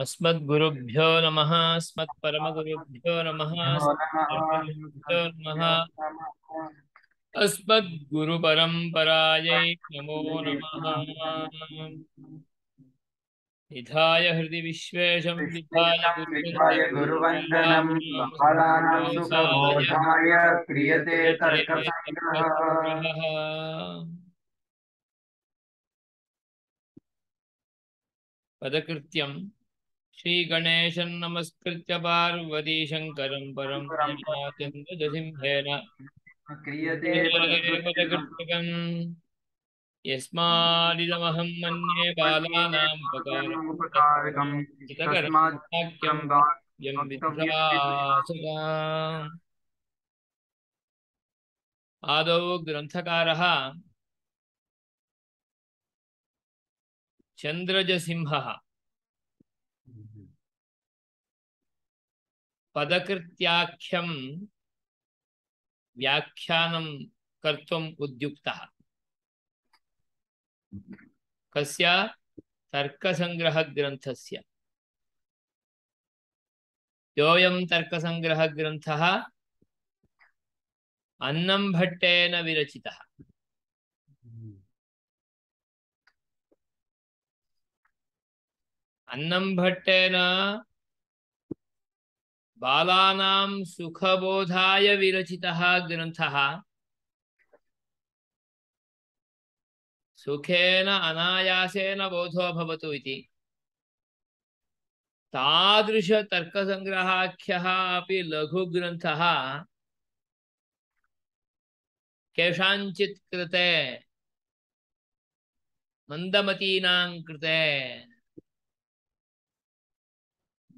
अस्मद्गुरुभ्यो नम अस्मत्परमगुरुभ्यो गुरुभ्यो अस्मद्गुरुभ्यो नमः नमो नम निधाय हृदि विश्वेशं विधाय सुखबोधाय क्रियते पदकृत्यं श्री नमस्कृत्य पार्वतीशङ्करं परं परमाचन्द्रजसिंहेन यस्मादिदमहं मन्ये बालानाम् उपकारकम् आदौ ग्रन्थकारः चन्द्रजसिंहः पदकृत्याख्यम व्याख्यानम कर्म उद्युक्त कस्य तर्क संग्रह ग्रंथ से तर्क संग्रह ग्रंथ अन्नम भट्टेन विरचि अन्नम भट्टेन बालानां सुखबोधाय विरचितः ग्रन्थः सुखेन अनायासेन बोधो भवतु इति तादृशतर्कसङ्ग्रहाख्यः अपि लघुग्रन्थः केषाञ्चित् कृते मन्दमतीनां कृते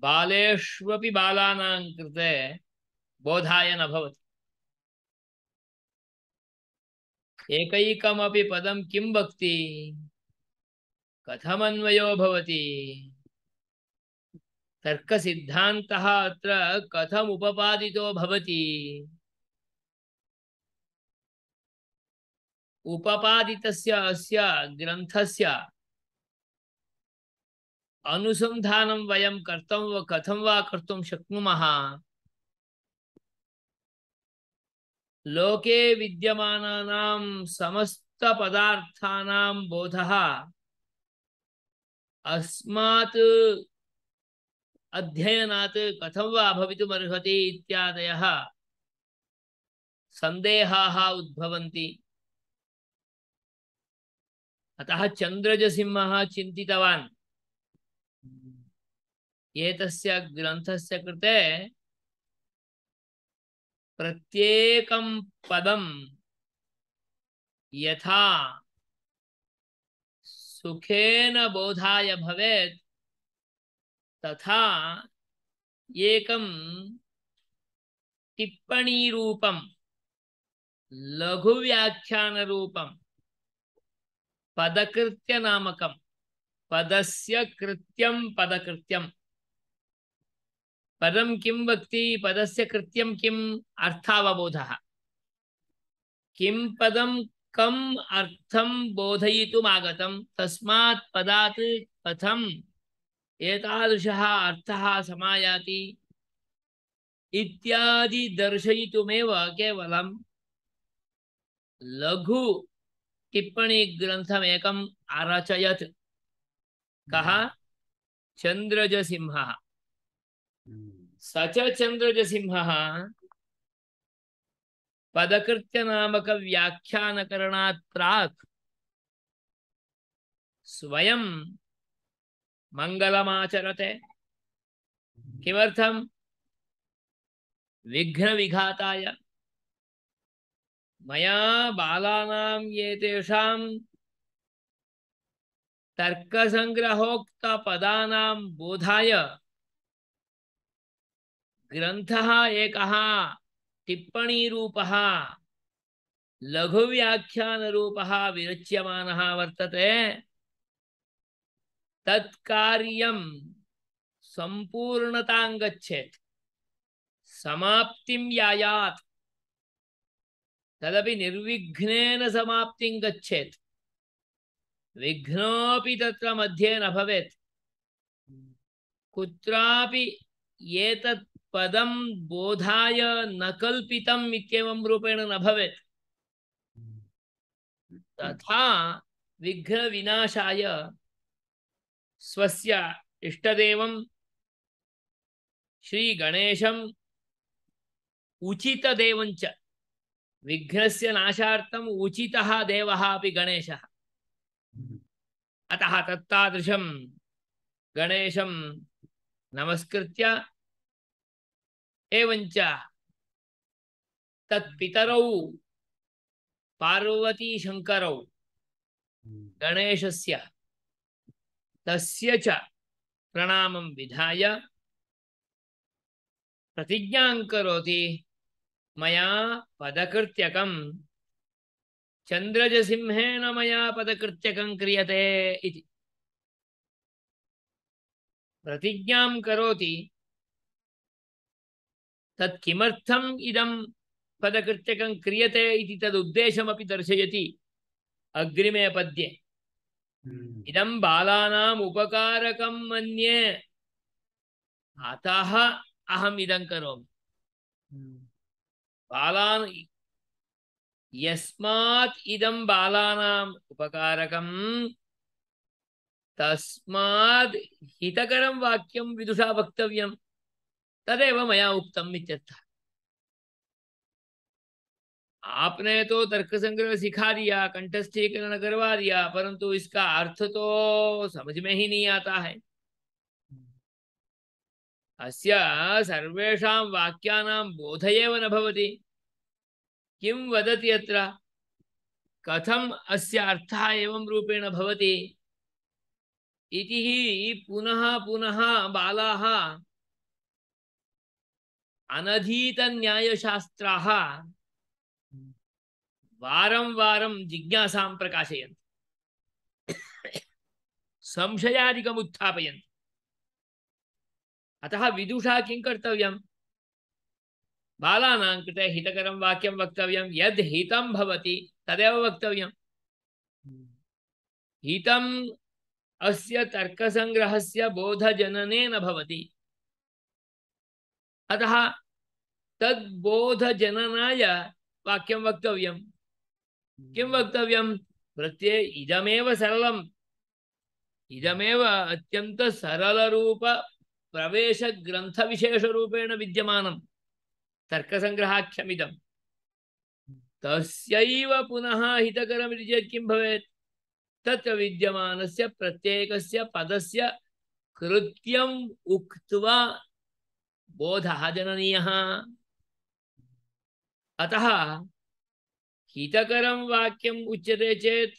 बालेष्वपि बालानां कृते बोधाय न भवति एकैकमपि पदं किं वक्ति कथमन्वयो भवति तर्कसिद्धान्तः अत्र कथमुपपादितो भवति उपपादितस्य अस्य ग्रन्थस्य अनुसंधानं वयं कर्तुं व कथं वा कर्तुं शक्नुमः लोके विद्यमानानां समस्तपदार्थानां बोधः अस्मात् अध्ययनात् कथं वा भवितुमर्हति इत्यादयः सन्देहाः उद्भवन्ति अतः चन्द्रजसिंहः चिन्तितवान् ग्रंथ से कृते प्रत्येक पदम यथा सुखेन बोधाय भवेत् तथा एक टिप्पणी रूपम एकं रूपम पदकृत्य पदकृत्यनामकं पदस्य कृत्यम पदकृत्यम पदम किम वक्ति पदस्य कृत्यम किम अर्थावबोध किम पदम कम अर्थम बोधयितुम आगतम तस्मात् पदात् कथम एतादृशः अर्थः समायाति इत्यादि दर्शयितुमेव केवलं लघु टिप्पणी ग्रंथमेकम् अरचयत् कः हम्म। सिंह सच चंद्रज सिंह पदकृत्यनामक व्याख्यान स्वयं मंगलमाचरते किमर्थम विघ्न विघाताय मैं बालानां येतेषां तर्कसंग्रहोक्तपदानां बोधाय ग्रन्थः एकः टिप्पणीरूपः लघुव्याख्यानरूपः विरच्यमानः वर्तते तत्कार्यं सम्पूर्णतां गच्छेत् समाप्तिं यायात् तदपि निर्विघ्नेन समाप्तिं गच्छेत् विघ्नोऽपि तत्र मध्ये न भवेत् कुत्रापि एतत् पदम बोधाय न कल्पितम इत्येवं रूपेण न भवेत् तथा विघ्न विनाशाय स्वस्य इष्टदेवं श्री गणेशम उचित देवंच विघ्नस्य नाशार्थम उचितः देवः अपि गणेशः अतः तत्तादृशं गणेशं नमस्कृत्य एवञ्च तत्पितरौ पार्वतीशङ्करौ हम्म। गणेशस्य तस्य च प्रणामं विधाय प्रतिज्ञां करोति मया पदकृत्यकं चन्द्रजसिंहेन मया पदकृत्यकं क्रियते इति प्रतिज्ञां करोति तत् किमर्थम् इदं पदकृत्यकं क्रियते इति तदुद्देशमपि दर्शयति अग्रिमे पद्ये hmm. इदं बालानाम् उपकारकं मन्ये अतः अहम् इदं करोमि hmm. बालान् यस्मात् इदं बालानाम् उपकारकं तस्मात् हितकरं वाक्यं विदुषा वक्तव्यम् तदेव मैं उक्तम आपने तो तर्क संग्रह सिखा दिया कंठस्थीकरण करवा दिया परंतु इसका अर्थ तो समझ में ही नहीं आता है अस्य सर्वेषां वाक्यानां बोध एव किं वदति अत्र अस्य अर्थः एवं रूपेण भवति इति पुनः पुनः बालाः अनधीत अनधीतन्यायशास्त्राः वारं वारं जिज्ञासा प्रकाशय संशयादिकम् उत्थापयन्ति अतः विदुषा किं कर्तव्य बालानां कृते हितकरं वाक्यं वक्तव्यं यद् हितं भवति तदेव वक्तव्यं हितम् अस्य तर्कसङ्ग्रहस्य बोधजननेन भवति अतः तद्बोध जननाय वाक्यम वक्तव्यम किम वक्तव्यम प्रत्यय इदमेव सरलम इदमेव अत्यंत सरल रूप प्रवेश ग्रंथ विशेष रूपेण विद्यमानम तर्क संग्रहाख्यमिदम तस्यैव पुनः हितकरम इति चेत् किं भवेत् तत्र विद्यमानस्य प्रत्येकस्य पदस्य कृत्यम् उक्त्वा बोधः जननीयः अतः हितकरं वाक्यम् उच्यते चेत्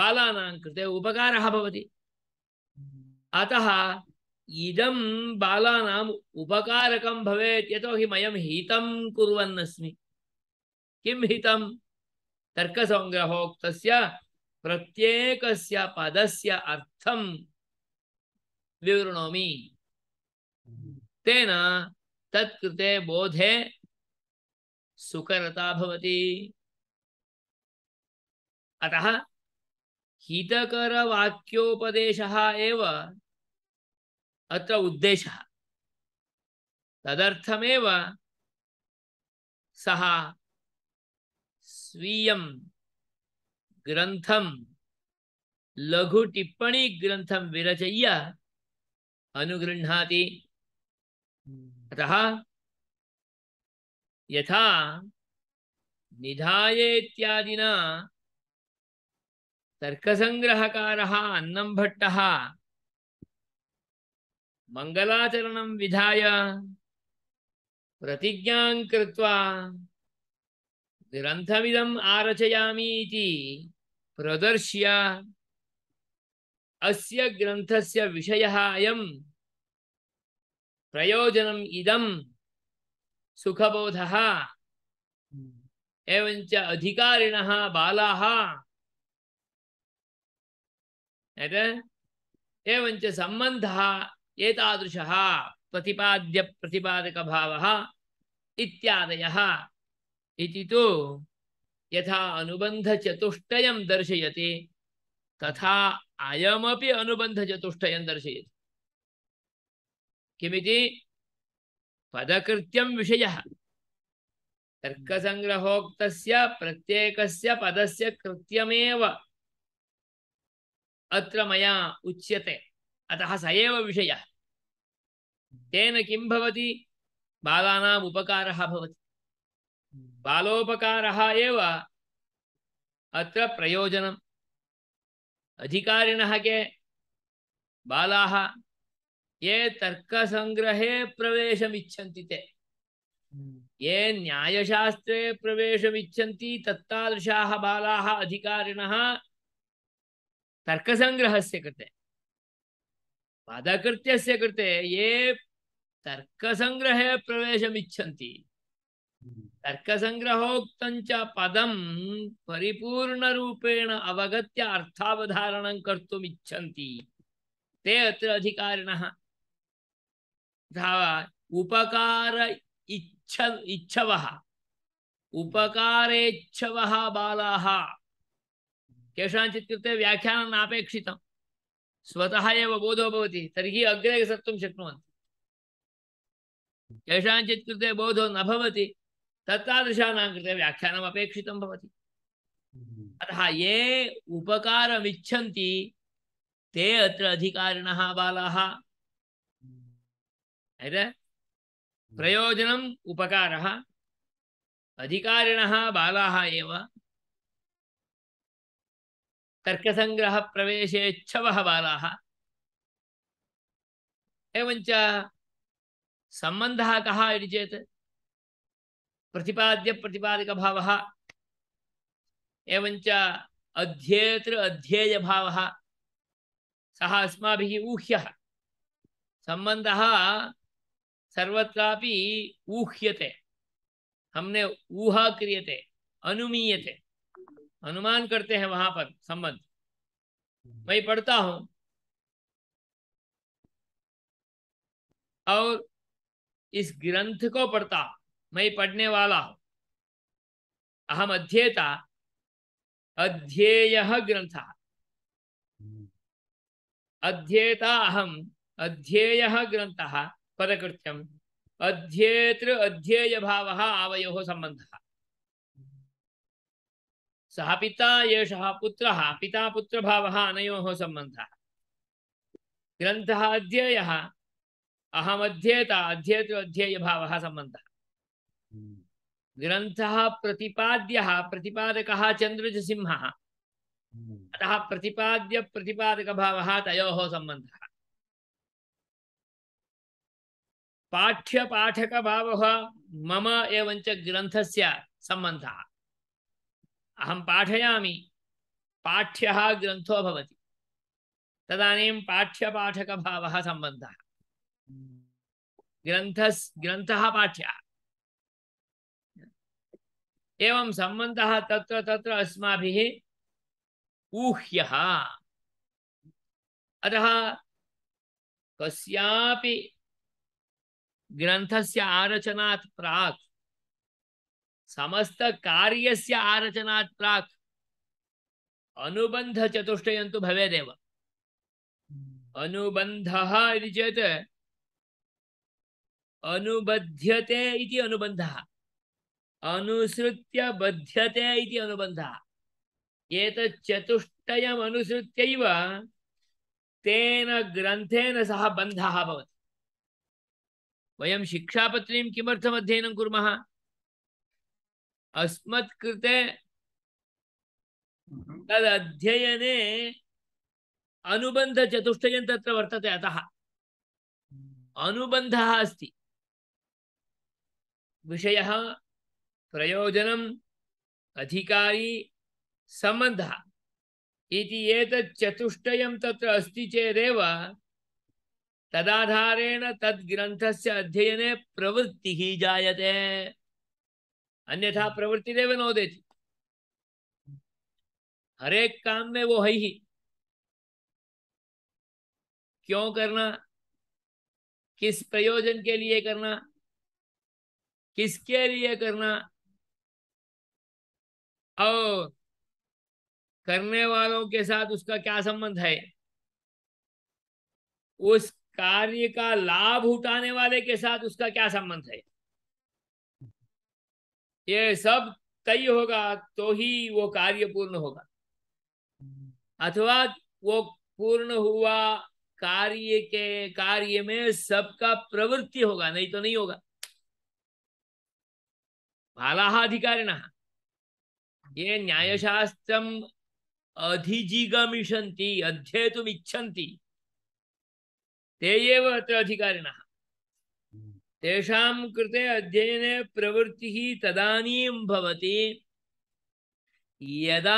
बालानां कृते उपकारः भवति अतः इदं बालानाम् उपकारकं भवेत् यतोहि मयं हितं कुर्वन्नस्मि किं हितं तर्कसङ्ग्रहोक्तस्य प्रत्येकस्य पदस्य अर्थं विवृणोमि तेन तत्कृते बोधे सुखरता भवति अतः हितकरवाक्योपदेशः एव अत्र उद्देशः तदर्थमेव सः स्वीयं ग्रन्थं लघुटिप्पणीग्रन्थं विरचय्य अनुगृह्णाति अतः यथा तर्कसंग्रहकार अन्नम भट्ट मंगलाचरण विधाय प्रतिज्ञा कृत्वा ग्रन्थमिदम् आरचयामि प्रदर्श्य अस्य ग्रन्थस्य विषयः अयं प्रयोजनम् इदम् सुखबोध एवं च अधिकारिण बाला एवं संबंध एकदश प्रतिपाद्य प्रतिपादक भाव इत्यादय तो यथा अनुबंध चतुष्टयम दर्शयते तथा अयमपि अनुबंध चतुष्टयम दर्शयति किमिति पदकृत्यम विषय तर्कसंग्रहोक्त प्रत्येक पद से कृत्यमेव अत्र मया उच्यते अतः स एव विषयः तेन किं भवति बालानाम् उपकारः भवति बालोपकारः एव अत्र प्रयोजनम् अधिकारिणः के बालाः ये तर्कसङ्ग्रहे प्रवेशमिच्छन्ति ते हम्म। ये न्यायशास्त्रे प्रवेशमिच्छन्ति तत्तादृशाः बालाः अधिकारिणः तर्कसङ्ग्रहस्य कृते पदकृत कृते ये तर्क प्रवेश हम्म। तर्क संग्रहोक्त पदम पदं रूपेण अवगत अर्थावधारणं कर्तुमिच्छन्ति ते अत्र अधिकारिणः उपकार इच्छव उपकारेच्छव बालाः केषाञ्चित् कृते व्याख्यानं नापेक्षितं स्वतः बोधो बोती तरी अग्रे कर्तुं शक्नुवन्ति केषाञ्चित् कृते बोधो नवती भवति तत्तादृशानां कृते व्याख्यानम् अतः ये उपकार ते अत्र अधिकारिणः बालाः प्रयोजन उपकार अधिकारी అధికారిణ బాలా ఏవ తర్కసంగ్రహ ప్రవేశేచ్ఛవ బాలా एवञ्च भाव कः इति चेत् प्रतिपाद्यप्रतिपादिकभावः एवञ्च अध्येतृ अध्येयभावः सर्वत्रापि ऊह्यते हमने ऊहा क्रियते अनुमीयते अनुमान करते हैं वहां पर संबंध मैं पढ़ता हूं और इस ग्रंथ को पढ़ता मैं पढ़ने वाला हूं अहम अध्येता अध्येय ग्रंथ हम्म। अध्येता अहम अध्येय ग्रंथ पदकृत्यम अध्येत्र अध्येय भाव आवयो संबंध सह पिता येष पुत्र पिता पुत्र भाव अनो संबंध ग्रंथ अध्येय अहम अध्येता अध्येत्र अध्येय भाव संबंध ग्रंथ प्रतिपाद्य प्रतिपादक चंद्रज सिंह हम्म। अतः प्रतिपाद्य प्रतिपादक भाव तयो संबंध भाव मम एवं ग्रंथ सम्बन्धः अहं पाठयामि पाठ्यः ग्रन्थो भवति तदानीं पाठ्यपाठकभावः सम्बन्धः ग्रंथ ग्रन्थः पाठ्यः एवं सम्बन्धः तत्र तत्र अस्माभिः ऊह्यः अतः कस्यापि ग्रंथस्य आरचनात् प्राक् समस्त कार्यस्य आरचनात् प्राक् अनुबंध चतुष्टयं तु भवेदेव अनुबन्धः इति चेत् अनुबध्यते इति अनुबन्धः अनुसृत्य बध्यते इति अनुबन्धः एतत् चतुष्टयम् अनुसृत्यैव तेन ग्रंथेन सह बन्धः भवति वयम शिक्षापत्रीं किमर्थम् अध्ययनं कुर्मः अस्मत् अस्मत्कृते हम्म। तदध्ययने अनुबन्धचतुष्टयं तत्र वर्तते अतः अनुबन्धः अस्ति विषयः प्रयोजनम् अधिकारी सम्बन्धः इति एतत् चतुष्टयं तत्र अस्ति चेदेव तदाधारेण तद ग्रंथ से अध्ययने प्रवृत्ति ही जायते अन्यथा हम्म। प्रवृत्ति देव नो देती हरेक काम में वो है ही क्यों करना किस प्रयोजन के लिए करना किसके लिए करना और करने वालों के साथ उसका क्या संबंध है उस कार्य का लाभ उठाने वाले के साथ उसका क्या संबंध है ये सब तय होगा तो ही वो कार्य पूर्ण होगा अथवा वो पूर्ण हुआ कार्य के कार्य में सबका प्रवृत्ति होगा नहीं तो नहीं होगा ना ये न्यायशास्त्रम अधिजीगमिषंती अध्येतुम इच्छन्ति ते एव अत्र कृते अध्ययने प्रवृत्ति तदनी यदा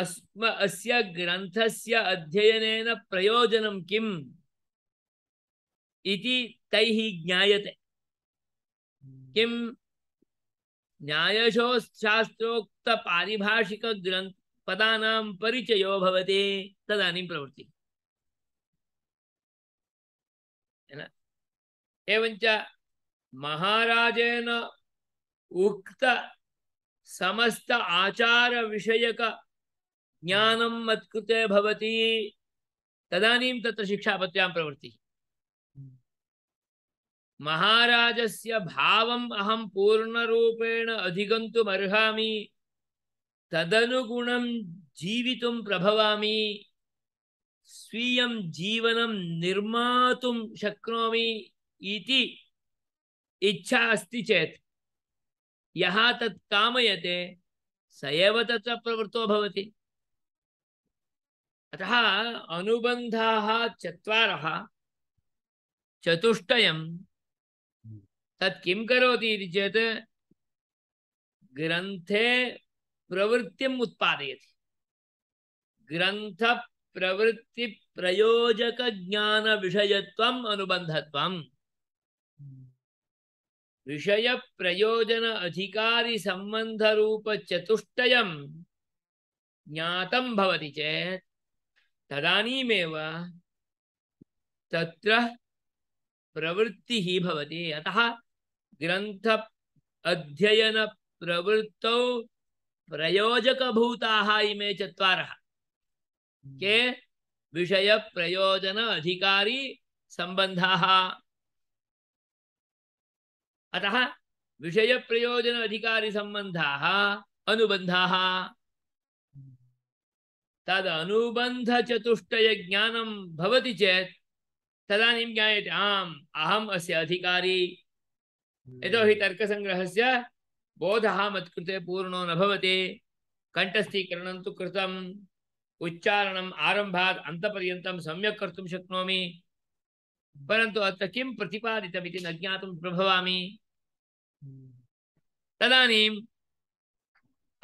अस्म अस्य ग्रंथस्य अध्ययनेन प्रयोजन किम इति तैः ज्ञायते किम किं न्यायशोशास्त्रोक्तपारिभाषिकग्रन्थ पदानां परिचयो भवति तदानीं प्रवृत्ति एवञ्च महाराजेन उक्त समस्त आचारविषयक ज्ञानं मत्कृते भवति तदानीं तत्र शिक्षापत्यां प्रवृत्तिः महाराजस्य भावम् अहं पूर्णरूपेण अधिगन्तुम् अर्हामि तदनुगुणं जीवितुं प्रभवामि स्वीयं जीवनं निर्मातुं शक्नोमि इति इच्छा अस्ति चेत् यः तत् कामयते स एव तत्र प्रवृत्तो भवति अतः अनुबन्धाः चत्वारः चतुष्टयं तत् किं करोति इति चेत् ग्रन्थे प्रवृत्तिम् उत्पादयति ग्रन्थप्रवृत्तिप्रयोजकज्ञानविषयत्वम् अनुबन्धत्वम् विषय प्रयोजन अधिकारी संबंध रूप चतुष्टय ज्ञात भवति चेत तदानीमेव तत्र प्रवृत्ति ही भवति अतः ग्रंथ अध्ययन प्रवृत्तौ प्रयोजक भूताः इमे चत्वारः के हम्म। विषय प्रयोजन अधिकारी संबंधाः अतः विषय प्रयोजन अधिकारी संबंधा अनुबंधा तद अनुबंध चतुष्ट ज्ञानम भवति चेत तदानीं ज्ञायते आम अहम अस्य अधिकारी यतो यतोहि हम्म। तर्कसङ्ग्रहस्य बोधः मत्कृते पूर्णो न भवति कण्ठस्थीकरणं तु कृतम् उच्चारणम् आरम्भात् अन्तपर्यन्तं सम्यक् कर्तुं शक्नोमि परन्तु अत्र किं प्रतिपादितमिति न ज्ञातुं प्रभवामि तदानीम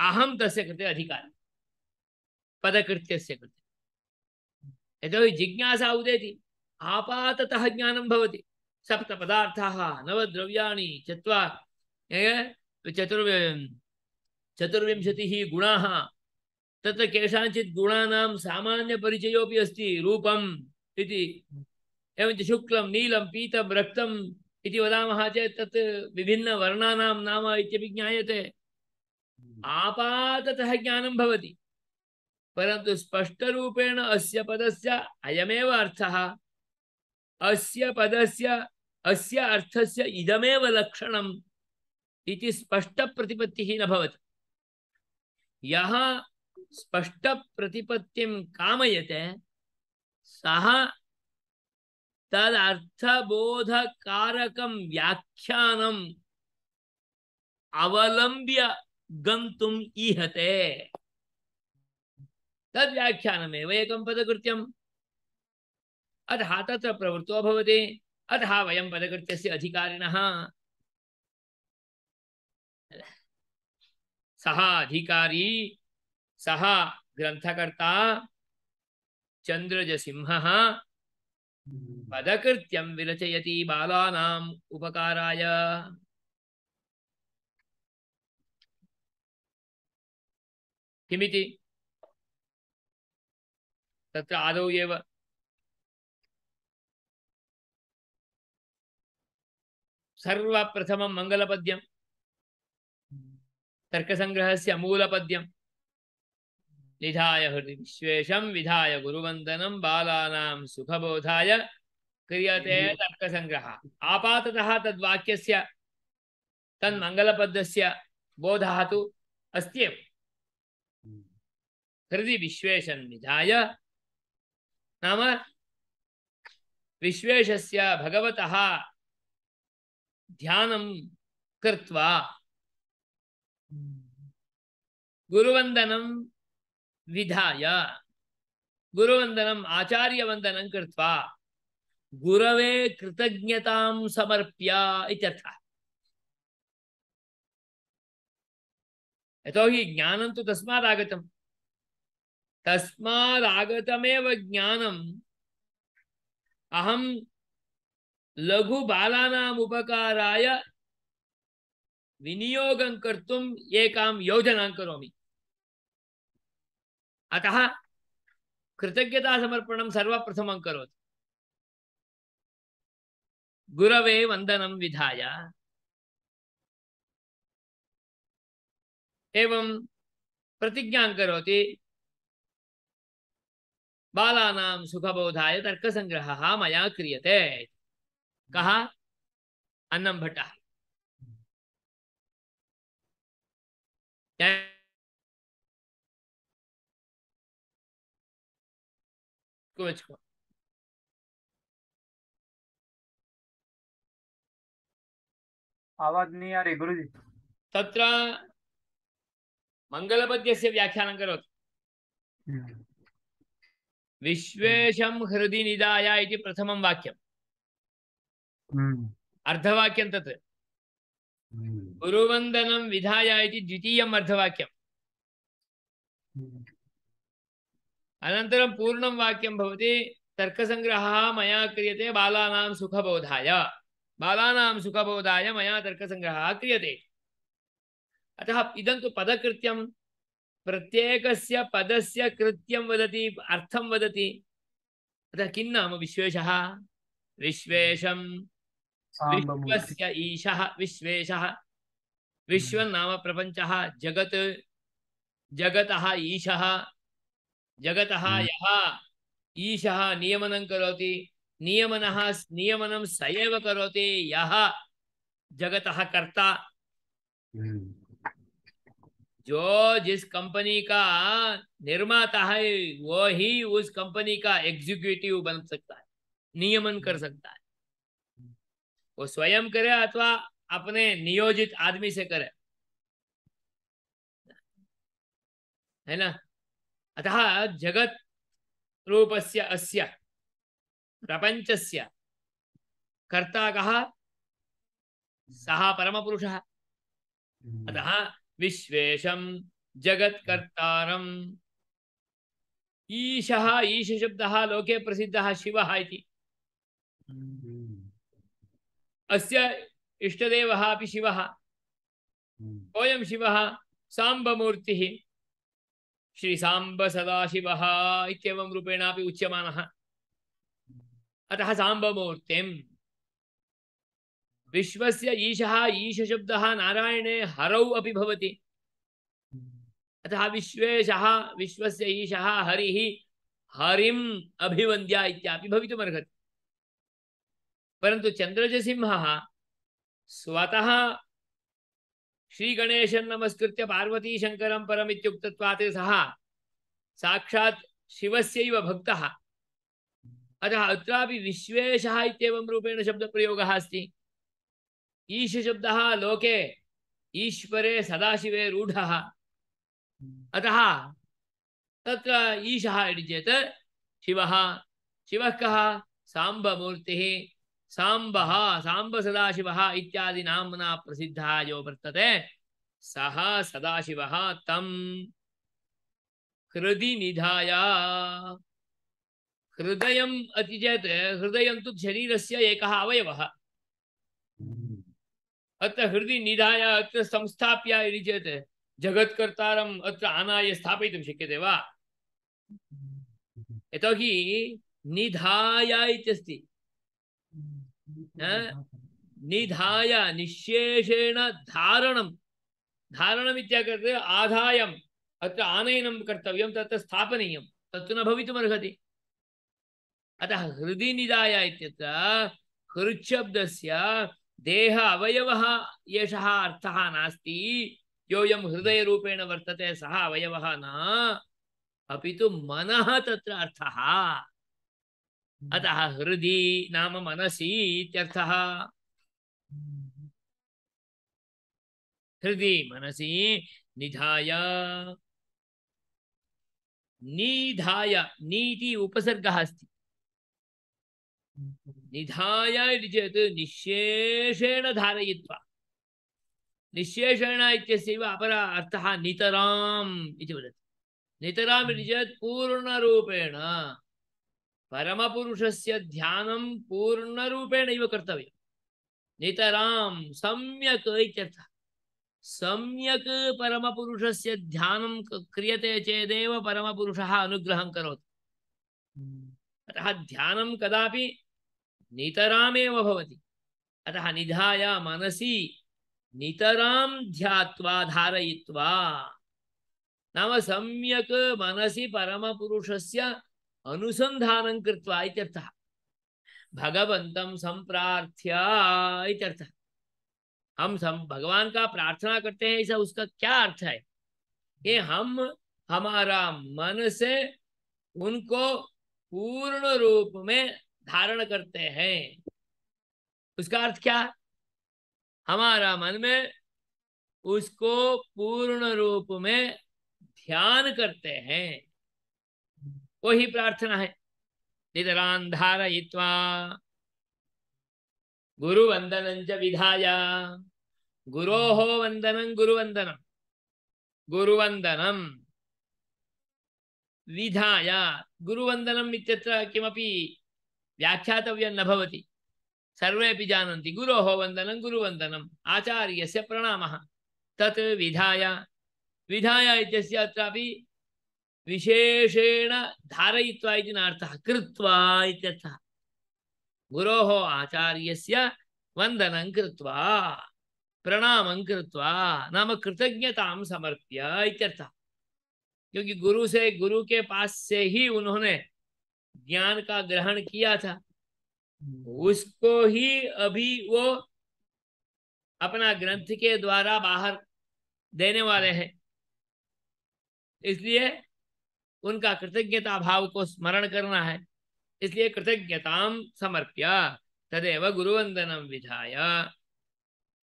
अहम तस्य कृते अधिकारी पदकृत्यस्य कृते यतोहि जिज्ञासा उदेति आपाततः ज्ञानं भवति सप्तपदार्थाः नवद्रव्याणि चत्वारि चतुर् चतुर्विंशतिः गुणाः तत्र केषाञ्चित् गुणानां सामान्यपरिचयोपि अस्ति रूपम् इति एवञ्च शुक्लं नीलं पीतं रक्तं इति वदामः चेत् तत् विभिन्नवर्णानां नाम इत्यपि ज्ञायते हम्म। आपाततः ज्ञानं भवति परन्तु स्पष्टरूपेण अस्य पदस्य अयमेव अर्थः अस्य पदस्य अस्य अर्थस्य इदमेव लक्षणम् इति स्पष्टप्रतिपत्तिः न भवति यः स्पष्टप्रतिपत्तिं कामयते सः तदर्थबोधकारकं व्याख्यानम् अवलम्ब्य गन्तुम् ईहते तद्व्याख्यानमेव एक पदकृत्यम अतः तत्र प्रवृत्तो भवति अतः वयं पदकृत्यस्य अधिकारिणः सः अधिकारी सः ग्रन्थकर्ता चन्द्रजसिंहः पदकृत्यं विरचयति बालानाम् उपकाराय किमिति तत्र आदौ एव सर्वप्रथमं मङ्गलपद्यं हम्म। तर्कसङ्ग्रहस्य मूलपद्यं निधाय हृदि विश्वेशम विधाय गुरुवंदनम बालानाम सुखबोधाय क्रियते संग्रह आपाततः तद्वाक्यस्य तन्मङ्गलपद्यस्य बोधः तु अस्त्येव हृदि विश्वेशं निधाय नाम विश्वेशस्य भगवतः ध्यानं कृत्वा हम्म। गुरुवंदनम विधाय आचार्य वंदन कृत्वा गुरवे कृतज्ञता समर्प्य इत्यर्थः यतोहि ज्ञानं तु तस्मादागतं तस्मादागतमेव ज्ञानम् अहं लघुबालानाम् विनियोगं कर्तुम् एकां योजनां करोमि अतः कृतज्ञता समर्पण सर्वप्रथम करोतु गुरवे वंदनम विधाय एवं प्रतिज्ञां करोति बालानां सुखबोधाय संग्रह मया क्रियते कः अन्नं भट्ट Good. आवाज नहीं आ रही गुरुजी तत्र मंगलपद्यस्य व्याख्यानं करोतु हम्म। विश्वेशम हृदि निदाय इति प्रथमं वाक्यम् हम्म। अर्धवाक्यं तत् गुरुवंदनं हम्म। विधाय इति द्वितीयम् अर्धवाक्यम् अनन्तरं पूर्णं वाक्यं भवति तर्कसङ्ग्रहः मया क्रियते बालानां सुखबोधाय बालानां सुखबोधाय मया तर्कसङ्ग्रहः क्रियते अतः इदं तु पदकृत्यं प्रत्येकस्य पदस्य कृत्यं वदति अर्थं वदति अतः किं नाम विश्वेशः विश्वेशं विश्वस्य ईशः विश्वेशः विश्वं नाम प्रपञ्चः जगत् जगतः ईशः जगत हम्म। यहाश नियम कौती नियमन नियम सएव कौती यगत कर्ता हम्म। जो जिस कंपनी का निर्माता है वो ही उस कंपनी का एग्जीक्यूटिव बन सकता है नियमन कर सकता है वो स्वयं करे अथवा अपने नियोजित आदमी से करे है ना अतः जगत रूपस्य अस्य प्रपंचस्य कर्ता कः सः परमपुरुषः hmm. अतः विश्वेशं जगत कर्तारं ईशः ईश शब्दः लोके प्रसिद्धः शिवः इति hmm. अस्य इष्टदेवः अपि शिवः hmm. कोऽयं शिवः साम्बमूर्तिः सांब सदाशिव इतम रूपेण उच्यम अतः सांबमूर्ति विश्व ईश ईशब्द नारायणे हरौ अभी अतः विश्वेशः विश्व ईश हरी हरि अभिवंद्या इत्यापि परंतु चंद्रज सिंह स्वतः श्रीगणेशन् नमस्कृत्य पार्वतीशङ्करं परमित्युक्त्वा ते सः साक्षात् शिवस्यैव भक्तः अतः अत्रापि विश्वेशः इत्येवं रूपेण शब्दप्रयोगः अस्ति ईशशब्दः लोके ईश्वरे सदाशिवे रूढः अतः तत्र ईशः इति चेत् शिवः शिवः कः साम्बमूर्तिः सांबः सांब सदाशिवः इत्यादि नाम्ना प्रसिद्धः यो वर्तते सः सदाशिवः तं हृदि निधाय हृदयम् अति चेत् हृदयं तु शरीरस्य एकः अवयवः अत्र हृदि निधाय अत्र संस्थाप्य इति चेत् जगत्कर्तारम् अत्र आनाय स्थापयितुं शक्यते वा यतोहि निधाय इत्यस्ति हाँ। निधाय निःशेषेण धारणं धारणम् इत्याकृते आधायम् कर्तव्य आनयनं कर्तव्यं तत्र स्थापनीयं अतः हृदय निधाय इत्यत्र हृच्छब्दस्य देह अवयवः एषः अर्थः नास्ति योऽयं हृदयरूपेण वर्तते सः अवयवः न अभी तो मन त्र अर्थ अतः हृदय नाम मनसी इत्यर्थः हृदि निधाय निधाय नीति उपसर्गः अस्ति निधाय इति चेत् निःशेषेण धारयित्वा निःशेषेण इत्यस्यैव नितरा अर्थः नितराम् इति वदति नितराम् इति चेत् पूर्णरूपेण परमपुरुषस्य ध्यानं पूर्णरूपेणैव कर्तव्यं नितरां सम्यक् इत्यर्थः सम्यक् परमपुरुषस्य ध्यानं क्रियते चेदेव परमपुरुषः अनुग्रहं करोति अतः ध्यानं कदापि नितरामेव भवति अतः निधाय मनसि नितरां ध्यात्वा धारयित्वा नाम सम्यक् मनसि परमपुरुषस्य अनुसंधान कृत्वा भगवंत भगवंतम संप्रार्थ्या हम सम भगवान का प्रार्थना करते हैं ऐसा उसका क्या अर्थ है कि हम हमारा मन से उनको पूर्ण रूप में धारण करते हैं उसका अर्थ क्या हमारा मन में उसको पूर्ण रूप में ध्यान करते हैं वही प्रार्थना है नितरान धारयित्वा गुरु वंदन च विधाया गुरो हो वंदनं गुरुवंदनं गुरुवंदनं विधाय गुरुवंदनम् इत्यत्र किमपि व्याख्यातव्यं न भवति सर्वेपि जानन्ति गुरो हो गुरोः वन्दनं गुरुवन्दनम् आचार्यस्य प्रणामः तत् विधाया विधाया इत्यस्य अत्रापि विशेषेण धारय इति नार्थः कृत्वा इत्यर्थः गुरोः वंदन कृत्वा प्रणाम कृत्वा नाम कृतज्ञता समर्प्य क्योंकि गुरु से गुरु के पास से ही उन्होंने ज्ञान का ग्रहण किया था उसको ही अभी वो अपना ग्रंथ के द्वारा बाहर देने वाले हैं इसलिए उनका कृतज्ञता भाव को स्मरण करना है इसलिए कृतज्ञता समर्प्य तदेव गुरुवंदनम विधाय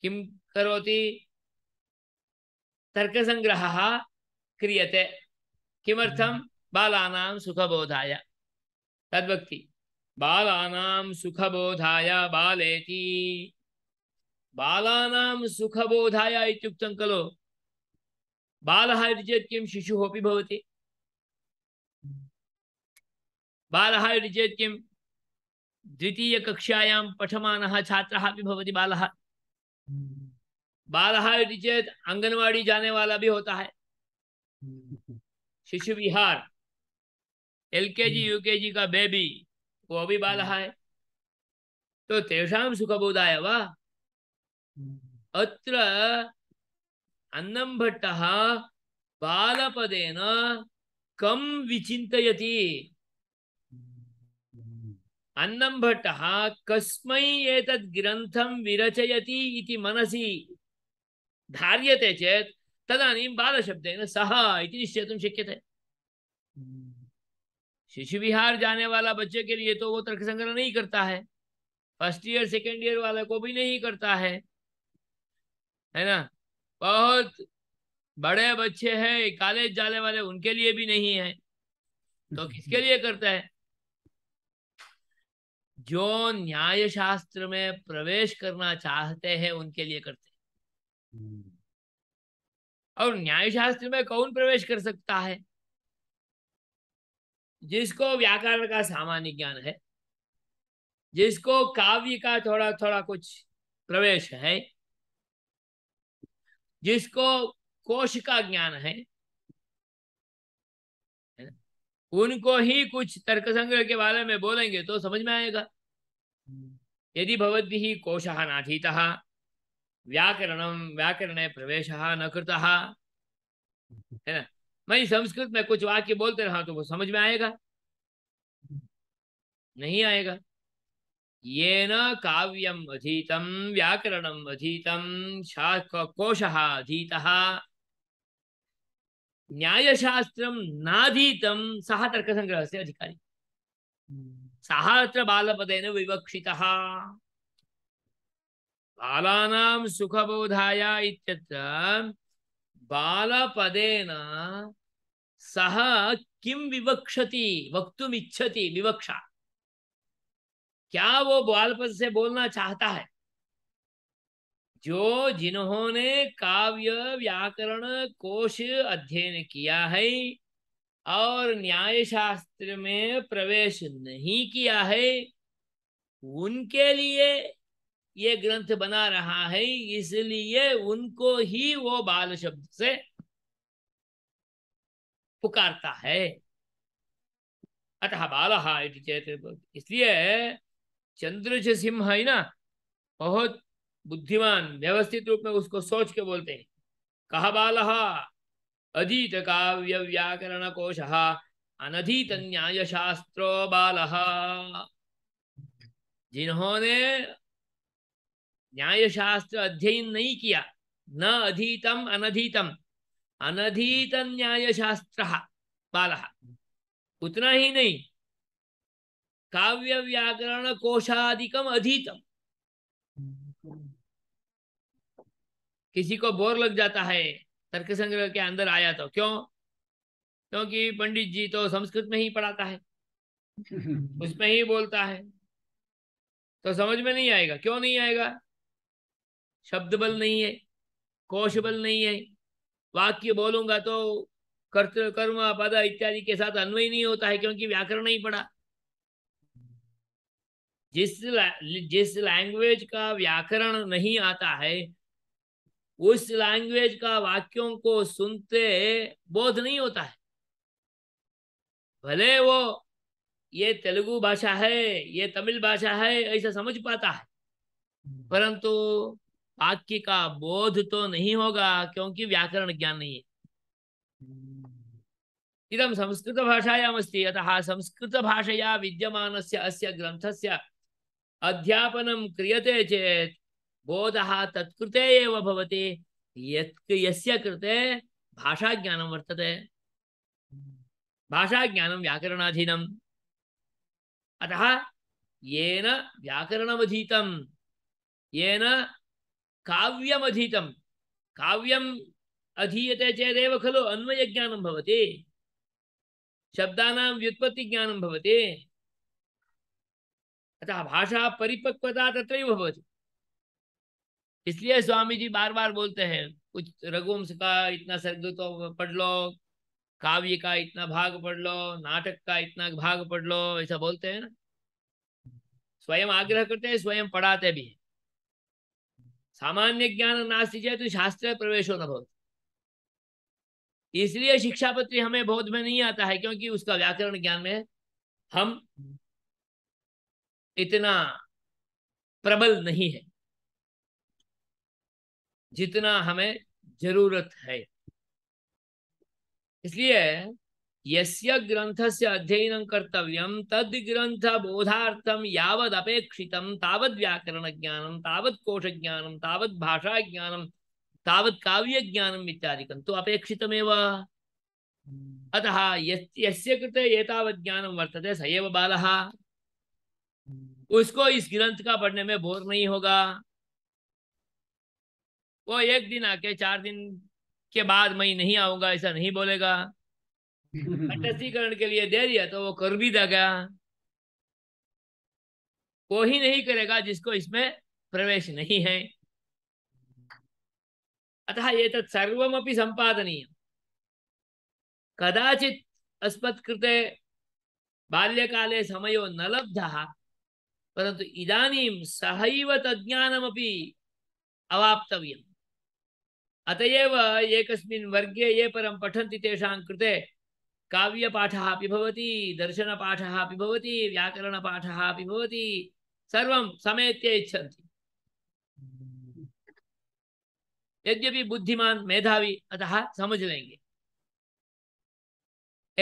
किम करोति तर्क संग्रह क्रियते किमर्थम हम्म। बालानां सुखबोधाय तद्वक्ति बालानां सुखबोधाय बालेति बालानां सुखबोधाय इत्युक्तं खलु बालः इति चेत् किं शिशुः अपि भवति बालः इति चेत् किं द्वितीयकक्षायां पठमानः छात्रः अपि भवति बालः बालः इति चेत् आंगनवाड़ी जाने वाला भी होता है शिशुविहार एल् के जि हम्म। यु के जि का बेबी वो अपि बालः है तो तेषां सुखबोधाय वा हम्म। अत्र अन्नं भट्टः बालपदेन कं विचिन्तयति अन्नम भट्ट कस्म एक ग्रन्थं विरचयती मनसी मनसि धार्यते चेत् तदानीं सह सः इति शिशु विहार जाने वाला बच्चे के लिए तो वो तर्क संग्रह नहीं करता है फर्स्ट ईयर सेकेंड ईयर वाले को भी नहीं करता है है ना बहुत बड़े बच्चे हैं कॉलेज जाने वाले उनके लिए भी नहीं है तो किसके लिए करता है जो न्याय शास्त्र में प्रवेश करना चाहते हैं उनके लिए करते हैं हम्म। और न्याय शास्त्र में कौन प्रवेश कर सकता है जिसको व्याकरण का सामान्य ज्ञान है जिसको काव्य का थोड़ा थोड़ा कुछ प्रवेश है जिसको कोश का ज्ञान है उनको ही कुछ तर्क संग्रह के बारे में बोलेंगे तो समझ में आएगा यदि भवद्भिः कोशः नाधीतः व्याकरणं व्याकरणे प्रवेशः न कृतः है ना मैं संस्कृत में कुछ वाक्य बोलते रहा तो वो समझ में आएगा नहीं आएगा ये न काव्यम अधीतम व्याकरणम अधीतम कोशः अधीतः न्यायशास्त्रम नाधीतम सह तर्क संग्रह से अधिकारी हम्म। सहत्र बालपदेन विवक्षिता बालानाम सुखबोधाया इत्यत्र बालपदेन सह किम विवक्षति वक्तुम इच्छति विवक्षा क्या वो बालपद से बोलना चाहता है जो जिन्होंने काव्य व्याकरण कोश अध्ययन किया है और न्याय शास्त्र में प्रवेश नहीं किया है उनके लिए ये ग्रंथ बना रहा है इसलिए उनको ही वो बाल शब्द से पुकारता है अतः बाल इति चेत इसलिए चंद्रज सिंह है ना बहुत बुद्धिमान व्यवस्थित रूप में उसको सोच के बोलते हैं कहा बाल अधीत काव्य व्याकरण कोश अनधीत न्याय शास्त्रो बाल जिन्होंने न्याय शास्त्र अध्ययन नहीं किया न अधीतम अनधीतम अनधीत न्याय शास्त्र बाल उतना ही नहीं काव्य व्याकरण कोशादिकम अधीतम किसी को बोर लग जाता है तर्क संग्रह के अंदर आया तो क्यों क्योंकि तो पंडित जी तो संस्कृत में ही पढ़ाता है उसमें ही बोलता है तो समझ में नहीं आएगा क्यों नहीं आएगा शब्द बल नहीं है कोश बल नहीं है वाक्य बोलूंगा तो कर्त कर्म पद इत्यादि के साथ अन्वय नहीं होता है क्योंकि व्याकरण नहीं पढ़ा जिस ला, जिस लैंग्वेज का व्याकरण नहीं आता है उस लैंग्वेज का वाक्यों को सुनते बोध नहीं होता है भले वो ये तेलुगु भाषा है ये तमिल भाषा है ऐसा समझ पाता है परंतु वाक्य का बोध तो नहीं होगा क्योंकि व्याकरण ज्ञान नहीं है भाषायाम संस्कृतभाषायामस्ति अतः संस्कृतभाषया विद्यमान अस्य ग्रंथस्य अध्यापनम क्रियते चेत बोध तत्कृते ये भाषा ज्ञान यस्य कृते भाषाज्ञानं वर्तते भाषाज्ञानं अतः येन व्याकरणमधीत येन काव्यमधीत काव्यम अधीयते चेदेव खलु अन्वय अन्वयज्ञानं भवति शब्दानां व्युत्पत्तिज्ञानं भवति अतः भाषा परिपक्वता तत्रैव भवति इसलिए स्वामी जी बार बार बोलते हैं कुछ रघुवंश का इतना सर्ग तो पढ़ लो काव्य का इतना भाग पढ़ लो नाटक का इतना भाग पढ़ लो ऐसा बोलते हैं ना स्वयं आग्रह करते हैं स्वयं पढ़ाते भी हैं सामान्य ज्ञान नास्ति जाए तो शास्त्र प्रवेश होना बहुत इसलिए शिक्षा पत्र हमें बोध में नहीं आता है क्योंकि उसका व्याकरण ज्ञान में हम इतना प्रबल नहीं है जितना हमें जरूरत है इसलिए यस्य ग्रंथस्य अध्ययन कर्तव्य तद ग्रंथ बोधार्थम यावद अपेक्षित तावत व्याकरण ज्ञानम तावत कोश ज्ञानम तावत भाषा ज्ञानम तावत काव्य ज्ञानम इत्यादि तो अपेक्षित अतः यस्य कृते एतावत ज्ञानम वर्तते सयव बाल बालः हम्म। उसको इस ग्रंथ का पढ़ने में बोर नहीं होगा वो एक दिन आके चार दिन के बाद मैं नहीं आऊंगा ऐसा नहीं बोलेगा तटस्थीकरण के लिए दे दिया तो वो कर भी देगा वो ही नहीं करेगा जिसको इसमें प्रवेश नहीं है अतः ये तत्सर्वमपि संपादनीय कदाचित अस्मत्कृते बाल्यकाले समयो न लब्ध परंतु इदानीं सहैव तज्ज्ञानमपि अवाप्तव्यम् अतएव एक वर्गे ये परं पठन्ति तेषां कृते काव्यपाठः अपि भवति दर्शनपाठः अपि भवति व्याकरणपाठः अपि भवति सर्वं समेत्य इच्छन्ति यद्यपि बुद्धिमान मेधावी अतः समझ लेंगे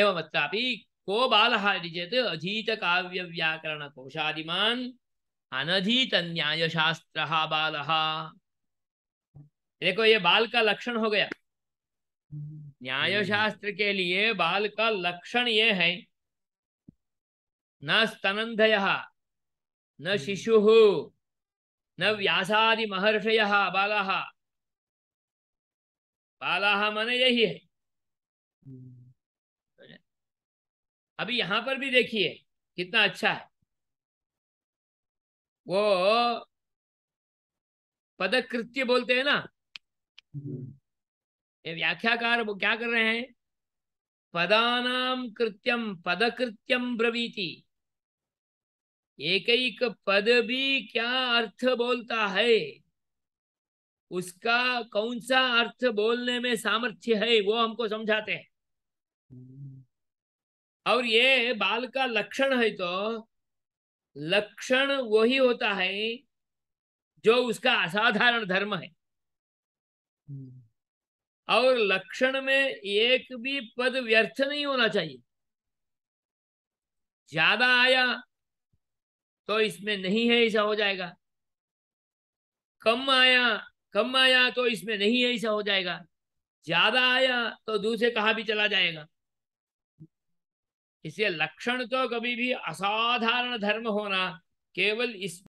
एवमत्रापि को बालः इति चेत् अधीतकाव्यव्याकरणकोशादिमान् अनधीतन्यायशास्त्रः बालः देखो ये बाल का लक्षण हो गया हम्म। न्याय शास्त्र के लिए बाल का लक्षण ये है न स्तनंधय न हम्म। शिशु न व्यासादि महर्षय बाला बाला माने यही है हम्म। अभी यहां पर भी देखिए कितना अच्छा है वो पदकृत्य बोलते हैं ना हम्म। ये व्याख्याकार वो क्या कर रहे हैं पदानाम कृत्यम पदकृत्यम ब्रवीति एक एक पद भी क्या अर्थ बोलता है उसका कौन सा अर्थ बोलने में सामर्थ्य है वो हमको समझाते हैं और ये बाल का लक्षण है तो लक्षण वही होता है जो उसका असाधारण धर्म है हम्म। और लक्षण में एक भी पद व्यर्थ नहीं होना चाहिए ज्यादा आया तो इसमें नहीं है ऐसा हो जाएगा कम आया कम आया तो इसमें नहीं है ऐसा हो जाएगा ज्यादा आया तो दूसरे कहा भी चला जाएगा इसलिए लक्षण तो कभी भी असाधारण धर्म होना केवल इस